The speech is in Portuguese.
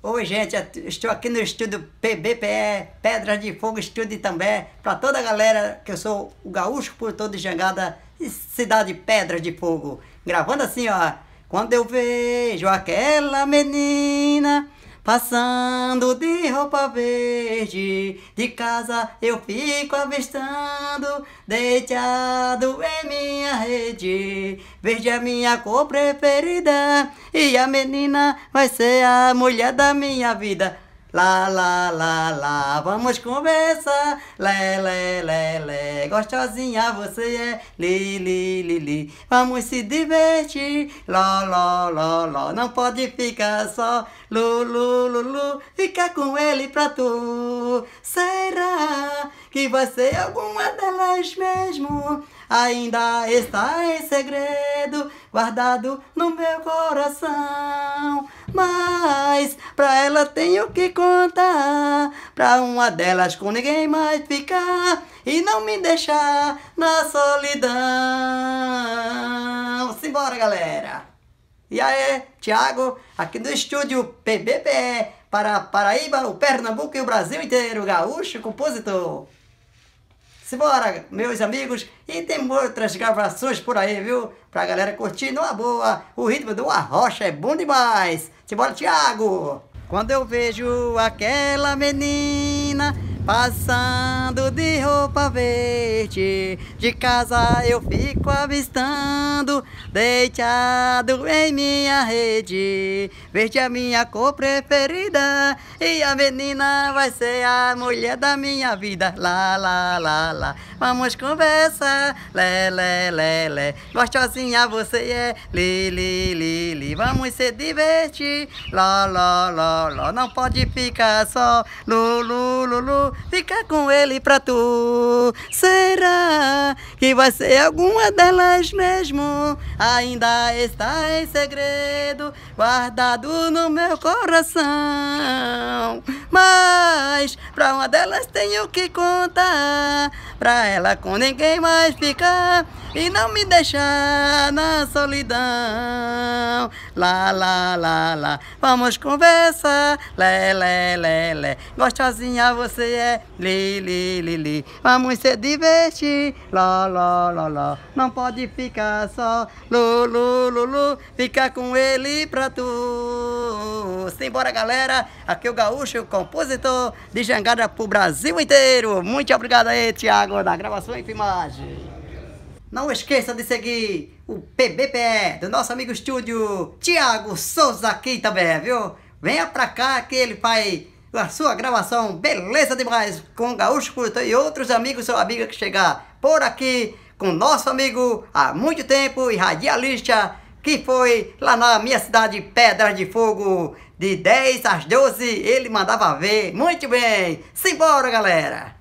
Oi, gente, estou aqui no estúdio PBPE, Pedra de Fogo Estúdio também para toda a galera que eu sou o gaúcho produtor de jangada e cidade Pedra de Fogo. Gravando assim, ó. Quando eu vejo aquela menina Passando de roupa verde, de casa eu fico avistando, deitado em minha rede. Verde é a minha cor preferida, e a menina vai ser a mulher da minha vida. Lá, lá, lá, lá, vamos conversar. Lé, lé, lé, lé, gostosinha você é. Li, li, li, li, vamos se divertir. Ló, ló, ló, ló, não pode ficar só. Lu, lu, lu, lu, fica com ele pra tu. Será que vai ser é alguma delas mesmo? Ainda está em segredo, guardado no meu coração. Mas pra ela tenho que contar, pra uma delas com ninguém mais ficar e não me deixar na solidão. Simbora, galera! E aí, Thiago, aqui do estúdio PBPE, para Paraíba, o Pernambuco e o Brasil inteiro, gaúcho compositor. Simbora, meus amigos, e tem outras gravações por aí, viu? Pra galera curtir numa boa, o ritmo do Arrocha é bom demais. Simbora, Thiago, Quando eu vejo aquela menina passando de roupa verde, de casa eu fico avistando, deitado em minha rede. Verde é a minha cor preferida, e a menina vai ser a mulher da minha vida. Lá, lá, lá, lá. Vamos conversar, lé, lé, lé, lé. Gostosinha você é, li, li, li, li. Vamos se divertir, lá, lá, lá, lá. Não pode ficar só, lu, lu, lu, lu. Fica com ele pra tu, será? que vai ser é alguma delas mesmo. Ainda está em segredo, guardado no meu coração. Mas pra uma delas tenho que contar, pra ela com ninguém mais ficar e não me deixar na solidão. Lá, lá, lá, lá, vamos conversar. Lé, lé, lé, lé, gostosinha você é. Li, li, li, li, vamos se divertir. Lá, lá, lá, lá, não pode ficar só. Lu, lu, lu, lu, fica com ele pra tu. Simbora, galera, aqui é o Gaúcho, compositor de Jangada pro Brasil inteiro. Muito obrigado aí, Tiago, da gravação e filmagem. Não esqueça de seguir o PBPE do nosso amigo estúdio Tiago Souza aqui também, viu? Venha pra cá que ele faz a sua gravação beleza demais com Gaúcho Curto e outros amigos ou amiga que chegar por aqui com nosso amigo há muito tempo e radialista que foi lá na minha cidade Pedras de Fogo de 10 às 12 ele mandava ver muito bem simbora galera